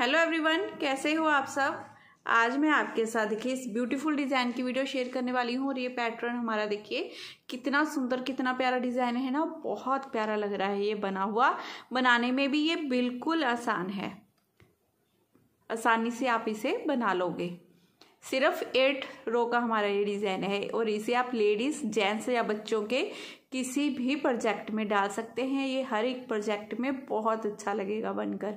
hello everyone कैसे हो आप सब आज मैं आपके साथ देखिए इस ब्यूटीफुल डिज़ाइन की वीडियो शेयर करने वाली हूँ और ये पैटर्न हमारा देखिए कितना सुंदर कितना प्यारा डिज़ाइन है ना बहुत प्यारा लग रहा है ये बना हुआ बनाने में भी ये बिल्कुल आसान है आसानी से आप इसे बना लोगे सिर्फ एट रो का हमारा ये डिज़ाइन है और इसे आप लेडीज़ जेंट्स या बच्चों के किसी भी प्रोजेक्ट में डाल सकते हैं ये हर एक प्रोजेक्ट में बहुत अच्छा लगेगा बनकर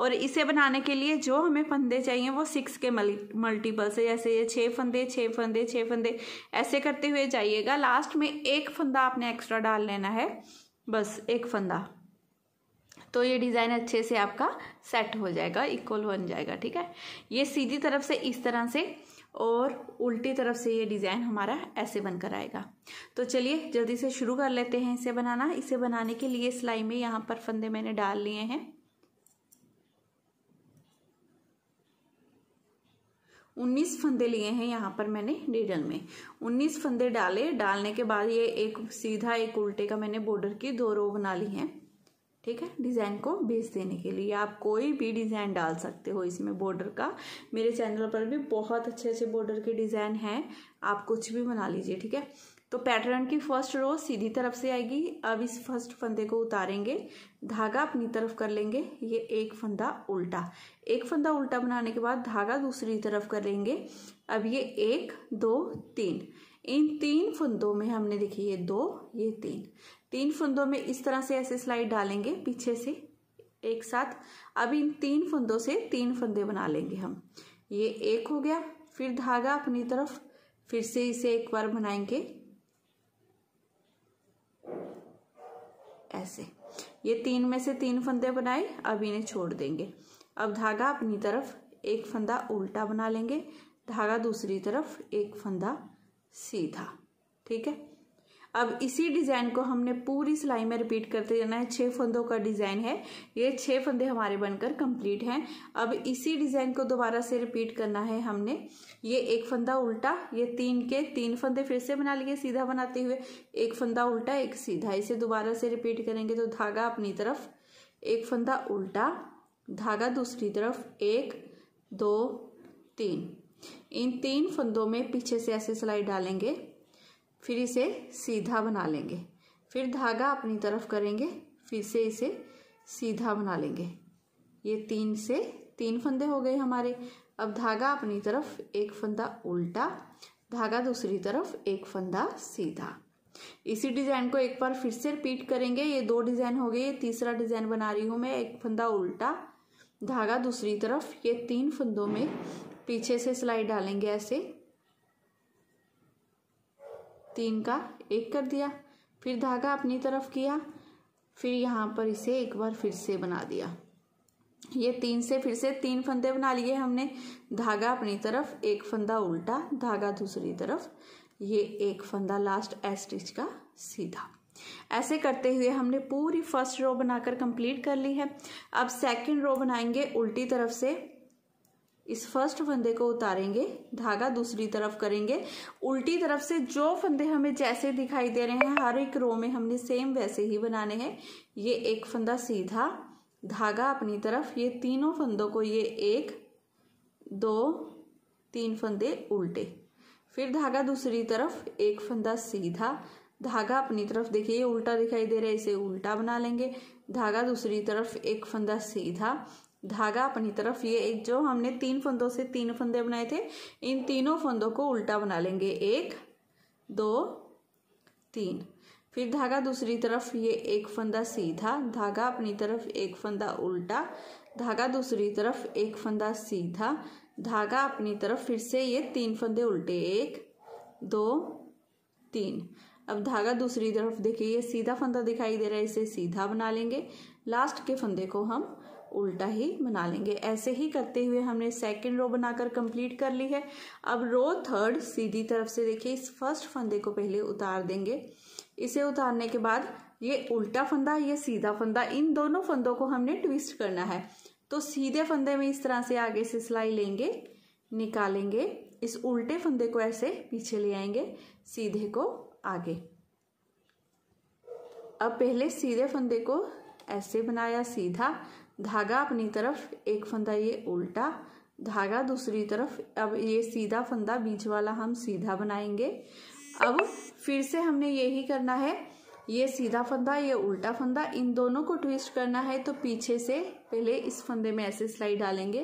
और इसे बनाने के लिए जो हमें फंदे चाहिए वो सिक्स के मल्टीपल से जैसे ये छः फंदे छः फंदे छः फंदे ऐसे करते हुए जाइएगा लास्ट में एक फंदा आपने एक्स्ट्रा डाल लेना है बस एक फंदा तो ये डिज़ाइन अच्छे से आपका सेट हो जाएगा इक्वल बन जाएगा ठीक है ये सीधी तरफ से इस तरह से और उल्टी तरफ से ये डिज़ाइन हमारा ऐसे बनकर आएगा तो चलिए जल्दी से शुरू कर लेते हैं इसे बनाना इसे बनाने के लिए सिलाई में यहाँ पर फंदे मैंने डाल लिए हैं उन्नीस फंदे लिए हैं यहाँ पर मैंने नीडल में उन्नीस फंदे डाले डालने के बाद ये एक सीधा एक उल्टे का मैंने बॉर्डर की दो रो बना ली हैं ठीक है डिज़ाइन को बेस देने के लिए आप कोई भी डिज़ाइन डाल सकते हो इसमें बॉर्डर का मेरे चैनल पर भी बहुत अच्छे अच्छे बॉर्डर के डिज़ाइन हैं आप कुछ भी बना लीजिए ठीक है तो पैटर्न की फर्स्ट रो सीधी तरफ से आएगी अब इस फर्स्ट फंदे को उतारेंगे धागा अपनी तरफ कर लेंगे ये एक फंदा उल्टा एक फंदा उल्टा बनाने के बाद धागा दूसरी तरफ कर लेंगे अब ये एक दो तीन इन तीन फंदों में हमने देखी ये दो ये तीन तीन फंदों में इस तरह से ऐसे स्लाइड डालेंगे पीछे से एक साथ अब इन तीन फंदों से तीन फंदे बना लेंगे हम ये एक हो गया फिर धागा अपनी तरफ फिर से इसे एक बार बनाएंगे ऐसे ये तीन में से तीन फंदे बनाए अब इन्हें छोड़ देंगे अब धागा अपनी तरफ एक फंदा उल्टा बना लेंगे धागा दूसरी तरफ एक फंदा सीधा ठीक है अब इसी डिज़ाइन को हमने पूरी सिलाई में रिपीट करते जाना है छः फंदों का डिज़ाइन है ये छः फंदे हमारे बनकर कंप्लीट हैं अब इसी डिज़ाइन को दोबारा से रिपीट करना है हमने ये एक फंदा उल्टा ये तीन के तीन फंदे फिर से बना लिए सीधा बनाते हुए एक फंदा उल्टा एक सीधा इसे दोबारा से रिपीट करेंगे तो धागा अपनी तरफ एक फंदा उल्टा धागा दूसरी तरफ एक दो तीन इन तीन फंदों में पीछे से ऐसे सिलाई डालेंगे फिर इसे सीधा बना लेंगे फिर धागा अपनी तरफ करेंगे फिर से इसे सीधा बना लेंगे ये तीन से तीन फंदे हो गए हमारे अब धागा अपनी तरफ एक फंदा उल्टा धागा दूसरी तरफ एक फंदा सीधा इसी डिज़ाइन को एक बार फिर से रिपीट करेंगे ये दो डिज़ाइन हो गए ये तीसरा डिज़ाइन बना रही हूँ मैं एक फंदा उल्टा धागा दूसरी तरफ ये तीन फंदों में पीछे से सिलाई डालेंगे ऐसे तीन का एक कर दिया फिर धागा अपनी तरफ किया फिर यहाँ पर इसे एक बार फिर से बना दिया ये तीन से फिर से तीन फंदे बना लिए हमने धागा अपनी तरफ एक फंदा उल्टा धागा दूसरी तरफ ये एक फंदा लास्ट एस्टिच स्टिच का सीधा ऐसे करते हुए हमने पूरी फर्स्ट रो बनाकर कंप्लीट कर ली है अब सेकंड रो बनाएंगे उल्टी तरफ से इस फर्स्ट फंदे को उतारेंगे धागा दूसरी तरफ करेंगे उल्टी तरफ से जो फंदे हमें जैसे दिखाई दे रहे हैं हर एक रो में हमने सेम वैसे ही बनाने हैं ये एक फंदा सीधा धागा अपनी तरफ ये तीनों फंदों को ये एक दो तीन फंदे उल्टे फिर धागा दूसरी तरफ एक फंदा सीधा धागा अपनी तरफ देखिए ये उल्टा दिखाई दे रहा है इसे उल्टा बना लेंगे धागा दूसरी तरफ एक फंदा सीधा धागा अपनी तरफ ये एक जो हमने तीन फंदों से तीन फंदे बनाए थे इन तीनों फंदों को उल्टा बना लेंगे एक दो तीन फिर धागा दूसरी तरफ ये एक फंदा सीधा धागा अपनी तरफ एक फंदा उल्टा धागा दूसरी तरफ एक फंदा सीधा धागा अपनी तरफ फिर से ये तीन फंदे उल्टे एक दो तीन अब धागा दूसरी तरफ देखिए ये सीधा फंदा दिखाई दे रहा है इसे सीधा बना लेंगे लास्ट के फंदे को हम उल्टा ही बना लेंगे ऐसे ही करते हुए हमने सेकेंड रो बनाकर कंप्लीट कर ली है अब रो थर्ड सीधी तरफ से देखिए इस फर्स्ट फंदे को पहले उतार देंगे इसे उतारने के बाद ये उल्टा फंदा ये सीधा फंदा इन दोनों फंदों को हमने ट्विस्ट करना है तो सीधे फंदे में इस तरह से आगे से सिलाई लेंगे निकालेंगे इस उल्टे फंदे को ऐसे पीछे ले आएंगे सीधे को आगे अब पहले सीधे फंदे को ऐसे बनाया सीधा धागा अपनी तरफ एक फंदा ये उल्टा धागा दूसरी तरफ अब ये सीधा फंदा बीच वाला हम सीधा बनाएंगे अब फिर से हमने यही करना है ये सीधा फंदा ये उल्टा फंदा इन दोनों को ट्विस्ट करना है तो पीछे से पहले इस फंदे में ऐसे सिलाई डालेंगे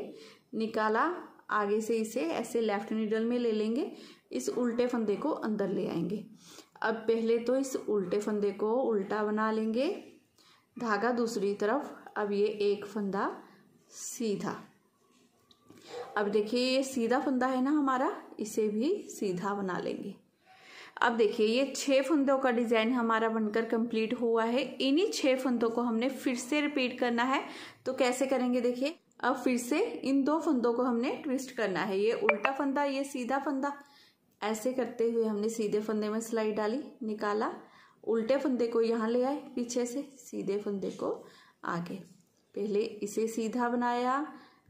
निकाला आगे से इसे ऐसे लेफ्ट नीडल में ले लेंगे इस उल्टे फंदे को अंदर ले आएंगे अब पहले तो इस उल्टे फंदे को उल्टा बना लेंगे धागा दूसरी तरफ अब ये एक फंदा सीधा अब देखिए ये सीधा फंदा है ना हमारा इसे भी सीधा बना लेंगे अब देखिए ये छह फंदों का डिज़ाइन हमारा बनकर कंप्लीट हुआ है इन्हीं छह फंदों को हमने फिर से रिपीट करना है तो कैसे करेंगे देखिए अब फिर से इन दो फंदों को हमने ट्विस्ट करना है ये उल्टा फंदा ये सीधा फंदा ऐसे करते हुए हमने सीधे फंदे में सिलाई डाली निकाला उल्टे फंदे को यहाँ ले आए पीछे से सीधे फंदे को आगे पहले इसे सीधा बनाया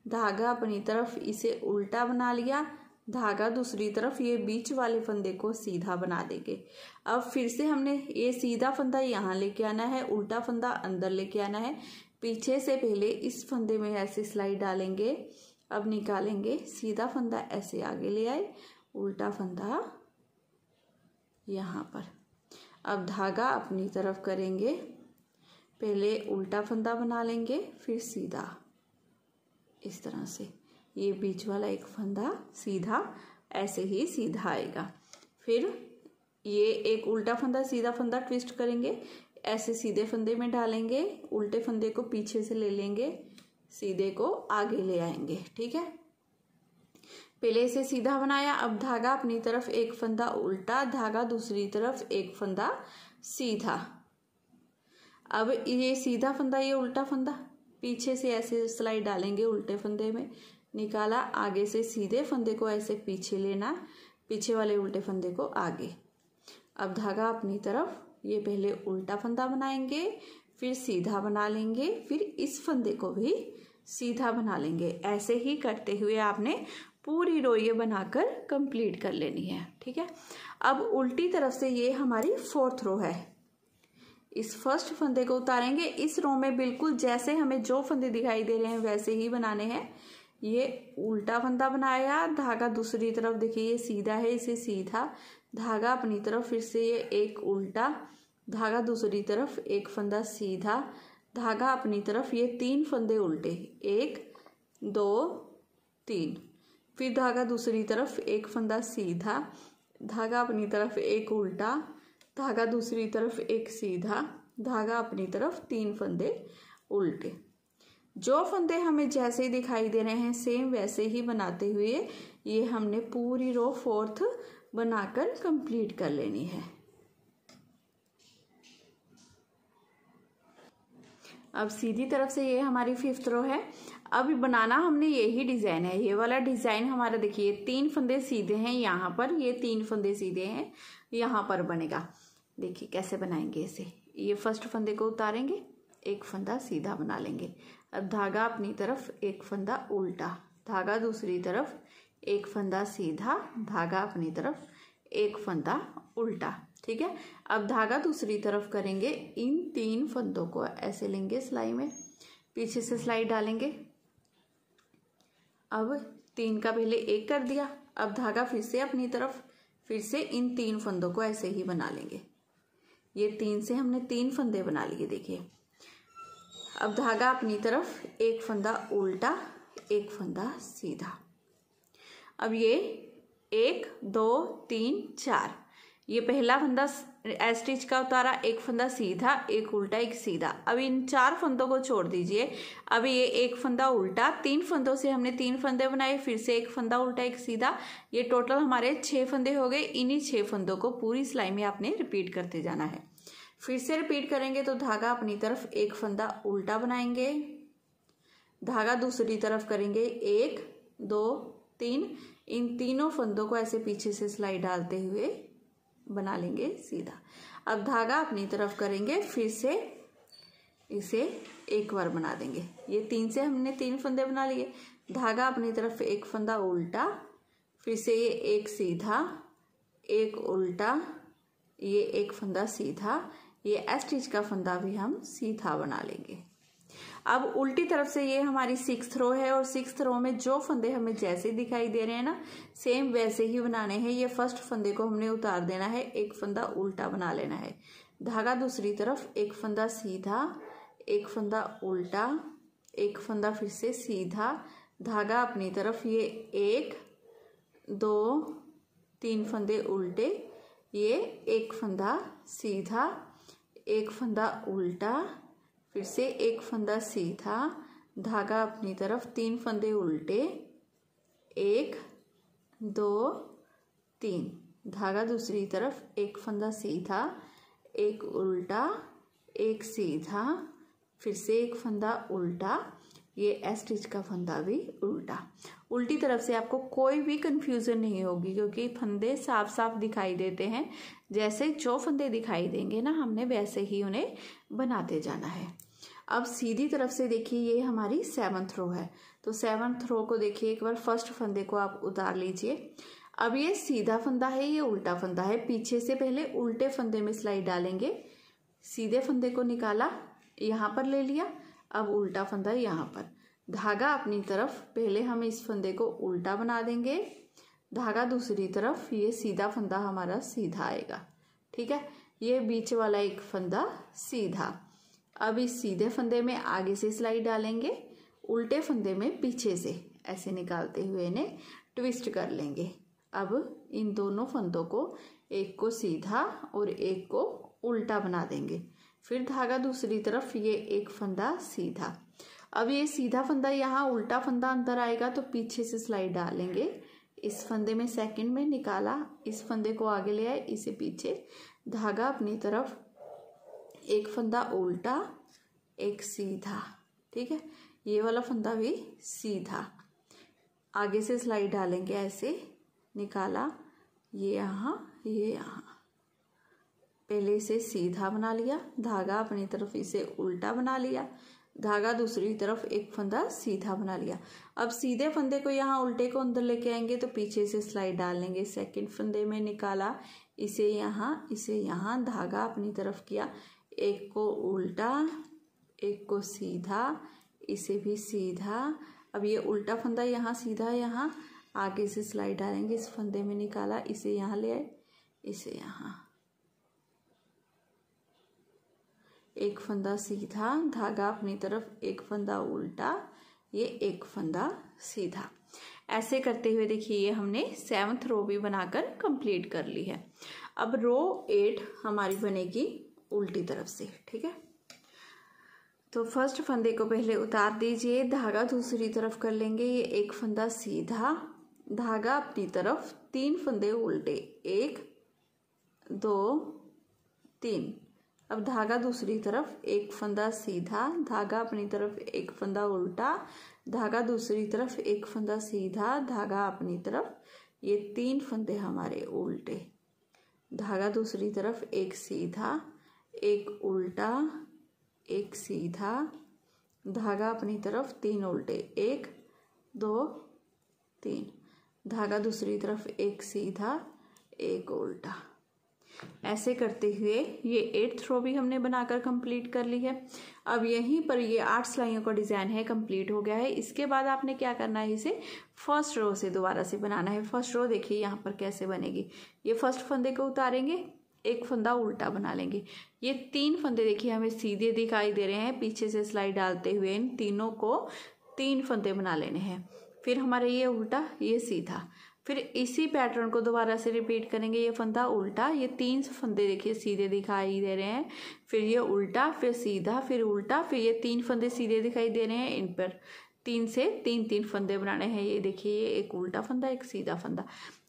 धागा अपनी तरफ इसे उल्टा बना लिया धागा दूसरी तरफ ये बीच वाले फंदे को सीधा बना देंगे अब फिर से हमने ये सीधा फंदा यहाँ लेके आना है उल्टा फंदा अंदर लेके आना है पीछे से पहले इस फंदे में ऐसे सिलाई डालेंगे अब निकालेंगे सीधा फंदा ऐसे आगे ले आए उल्टा फंदा यहाँ पर अब धागा अपनी तरफ करेंगे पहले उल्टा फंदा बना लेंगे फिर सीधा इस तरह से ये बीच वाला एक फंदा सीधा ऐसे ही सीधा आएगा फिर ये एक उल्टा फंदा सीधा फंदा ट्विस्ट करेंगे ऐसे सीधे फंदे में डालेंगे उल्टे फंदे को पीछे से ले लेंगे सीधे को आगे ले आएंगे ठीक है पहले इसे सीधा बनाया अब धागा अपनी तरफ एक फंदा उल्टा धागा दूसरी तरफ एक फंदा सीधा अब ये सीधा फंदा ये उल्टा फंदा पीछे से ऐसे स्लाइड डालेंगे उल्टे फंदे में निकाला आगे से सीधे फंदे को ऐसे पीछे लेना पीछे वाले उल्टे फंदे को आगे अब धागा अपनी तरफ ये पहले उल्टा फंदा बनाएंगे फिर सीधा बना लेंगे फिर इस फंदे को भी सीधा बना लेंगे ऐसे ही करते हुए आपने पूरी रो ये बनाकर कंप्लीट कर लेनी है ठीक है अब उल्टी तरफ से ये हमारी फोर्थ रो है इस फर्स्ट फंदे को उतारेंगे इस रो में बिल्कुल जैसे हमें जो फंदे दिखाई दे रहे हैं वैसे ही बनाने हैं ये उल्टा फंदा बनाया धागा दूसरी तरफ देखिए ये सीधा है इसे सीधा धागा अपनी तरफ फिर से ये एक उल्टा धागा दूसरी तरफ एक फंदा सीधा धागा अपनी तरफ ये तीन फंदे उल्टे एक दो तीन फिर धागा दूसरी तरफ एक फंदा सीधा धागा अपनी तरफ एक उल्टा धागा दूसरी तरफ एक सीधा धागा अपनी तरफ तीन फंदे उल्टे जो फंदे हमें जैसे ही दिखाई दे रहे हैं सेम वैसे ही बनाते हुए ये हमने पूरी रो फोर्थ बनाकर कंप्लीट कर लेनी है अब सीधी तरफ से ये हमारी फिफ्थ रो है अभी बनाना हमने यही डिज़ाइन है ये वाला डिज़ाइन हमारा देखिए तीन फंदे सीधे हैं यहाँ पर ये तीन फंदे सीधे हैं यहाँ पर बनेगा देखिए कैसे बनाएंगे इसे ये फर्स्ट फंदे को उतारेंगे एक फंदा सीधा बना लेंगे अब धागा अपनी तरफ एक फंदा उल्टा धागा दूसरी तरफ एक फंदा सीधा धागा अपनी तरफ एक फंदा उल्टा ठीक है अब धागा दूसरी तरफ करेंगे इन तीन फंदों को ऐसे लेंगे सिलाई में पीछे से सिलाई डालेंगे अब तीन का पहले एक कर दिया अब धागा फिर से अपनी तरफ फिर से इन तीन फंदों को ऐसे ही बना लेंगे ये तीन से हमने तीन फंदे बना लिए देखिए अब धागा अपनी तरफ एक फंदा उल्टा एक फंदा सीधा अब ये एक दो तीन चार ये पहला फंदा एस्टिच स्टिच का उतारा एक फंदा सीधा एक उल्टा एक सीधा अब इन चार फंदों को छोड़ दीजिए अब ये एक फंदा उल्टा तीन फंदों से हमने तीन फंदे बनाए फिर से एक फंदा उल्टा एक सीधा ये टोटल हमारे छः फंदे हो गए इन्हीं छः फंदों को पूरी सिलाई में आपने रिपीट करते जाना है फिर से रिपीट करेंगे तो धागा अपनी तरफ एक फंदा उल्टा बनाएंगे धागा दूसरी तरफ करेंगे एक दो तीन इन तीनों फंदों को ऐसे पीछे से सिलाई डालते हुए बना लेंगे सीधा अब धागा अपनी तरफ करेंगे फिर से इसे एक बार बना देंगे ये तीन से हमने तीन फंदे बना लिए धागा अपनी तरफ एक फंदा उल्टा फिर से ये एक सीधा एक उल्टा ये एक फंदा सीधा ये एस स्टिच का फंदा भी हम सीधा बना लेंगे अब उल्टी तरफ से ये हमारी सिक्स रो है और सिक्स रो में जो फंदे हमें जैसे दिखाई दे रहे हैं ना सेम वैसे ही बनाने हैं ये फर्स्ट फंदे को हमने उतार देना है एक फंदा उल्टा बना लेना है धागा दूसरी तरफ एक फंदा सीधा एक फंदा उल्टा एक फंदा फिर से सीधा धागा अपनी तरफ ये एक दो तीन फंदे उल्टे ये एक फंदा सीधा एक फंदा उल्टा फिर से एक फंदा सीधा धागा अपनी तरफ तीन फंदे उल्टे एक दो तीन धागा दूसरी तरफ एक फंदा सीधा एक उल्टा एक सीधा फिर से एक फंदा उल्टा ये एस स्टिच का फंदा भी उल्टा उल्टी तरफ से आपको कोई भी कन्फ्यूज़न नहीं होगी क्योंकि फंदे साफ साफ दिखाई देते हैं जैसे जो फंदे दिखाई देंगे ना हमने वैसे ही उन्हें बनाते जाना है अब सीधी तरफ से देखिए ये हमारी सेवन्थ रो है तो सेवन्थ रो को देखिए एक बार फर्स्ट फंदे को आप उतार लीजिए अब ये सीधा फंदा है ये उल्टा फंदा है पीछे से पहले उल्टे फंदे में सिलाई डालेंगे सीधे फंदे को निकाला यहाँ पर ले लिया अब उल्टा फंदा यहाँ पर धागा अपनी तरफ पहले हम इस फंदे को उल्टा बना देंगे धागा दूसरी तरफ ये सीधा फंदा हमारा सीधा आएगा ठीक है ये बीच वाला एक फंदा सीधा अब इस सीधे फंदे में आगे से सिलाई डालेंगे उल्टे फंदे में पीछे से ऐसे निकालते हुए इन्हें ट्विस्ट कर लेंगे अब इन दोनों फंदों को एक को सीधा और एक को उल्टा बना देंगे फिर धागा दूसरी तरफ ये एक फंदा सीधा अब ये सीधा फंदा यहाँ उल्टा फंदा अंदर आएगा तो पीछे से सिलाई डालेंगे इस फंदे में सेकंड में निकाला इस फंदे को आगे ले आए इसे पीछे धागा अपनी तरफ एक फंदा उल्टा एक सीधा ठीक है ये वाला फंदा भी सीधा आगे से सिलाई डालेंगे ऐसे निकाला ये यहाँ ये यहाँ पहले इसे सीधा बना लिया धागा अपनी तरफ इसे उल्टा बना लिया धागा दूसरी तरफ एक फंदा सीधा बना लिया अब सीधे फंदे को यहाँ उल्टे को अंदर लेके आएंगे तो पीछे से सिलाई डाल लेंगे सेकंड फंदे में निकाला इसे यहाँ इसे यहाँ धागा अपनी तरफ किया एक को उल्टा एक को सीधा इसे भी सीधा अब ये उल्टा फंदा यहाँ सीधा यहाँ आगे से स्लाइड डालेंगे इस फंदे में निकाला इसे यहाँ ले आए इसे यहाँ एक फंदा सीधा धागा अपनी तरफ एक फंदा उल्टा ये एक फंदा सीधा ऐसे करते हुए देखिए ये हमने सेवन्थ रो भी बनाकर कंप्लीट कर ली है अब रो एट हमारी बनेगी उल्टी तरफ से ठीक है तो फर्स्ट फंदे को पहले उतार दीजिए धागा दूसरी तरफ कर लेंगे ये एक फंदा सीधा धागा अपनी तरफ तीन फंदे उल्टे एक दो तीन अब धागा दूसरी तरफ एक फंदा सीधा धागा अपनी तरफ एक फंदा उल्टा धागा दूसरी तरफ एक फंदा सीधा धागा अपनी तरफ ये तीन फंदे हमारे उल्टे धागा दूसरी तरफ एक सीधा एक उल्टा एक सीधा धागा अपनी तरफ तीन उल्टे एक दो तीन धागा दूसरी तरफ एक सीधा एक उल्टा ऐसे करते हुए ये एट्थ रो भी हमने बनाकर कंप्लीट कर ली है अब यहीं पर ये आठ सिलाइयों का डिज़ाइन है कंप्लीट हो गया है इसके बाद आपने क्या करना है इसे फर्स्ट रो से दोबारा से बनाना है फर्स्ट रो देखिए यहाँ पर कैसे बनेगी ये फर्स्ट फंदे को उतारेंगे एक फंदा उल्टा बना लेंगे ये तीन फंदे देखिए हमें सीधे दिखाई दे रहे हैं पीछे से सिलाई डालते हुए इन तीनों को तीन फंदे बना लेने हैं फिर हमारा ये उल्टा ये सीधा फिर इसी पैटर्न को दोबारा से रिपीट करेंगे ये फंदा उल्टा ये तीन फंदे देखिए सीधे दिखाई दे रहे हैं फिर ये उल्टा फिर सीधा फिर उल्टा फिर ये तीन फंदे सीधे दिखाई दे रहे हैं इन पर तीन से तीन तीन फंदे बनाने हैं ये देखिए ये एक उल्टा फंदा एक सीधा फंदा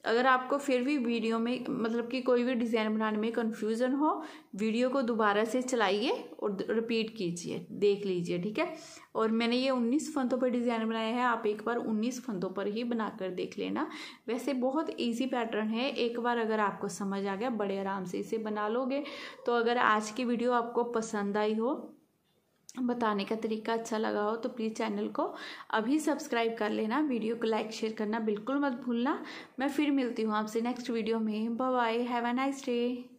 अगर आपको फिर भी वीडियो में मतलब कि कोई भी डिज़ाइन बनाने में कन्फ्यूज़न हो वीडियो को दोबारा से चलाइए और रिपीट कीजिए देख लीजिए ठीक है और मैंने ये उन्नीस फंदों पर डिज़ाइन बनाया है आप एक बार उन्नीस फंदों पर ही बनाकर देख लेना वैसे बहुत ईजी पैटर्न है एक बार अगर आपको समझ आ गया बड़े आराम से इसे बना लोगे तो अगर आज की वीडियो आपको पसंद आई हो बताने का तरीका अच्छा लगा हो तो प्लीज़ चैनल को अभी सब्सक्राइब कर लेना वीडियो को लाइक शेयर करना बिल्कुल मत भूलना मैं फिर मिलती हूँ आपसे नेक्स्ट वीडियो में bye have a nice day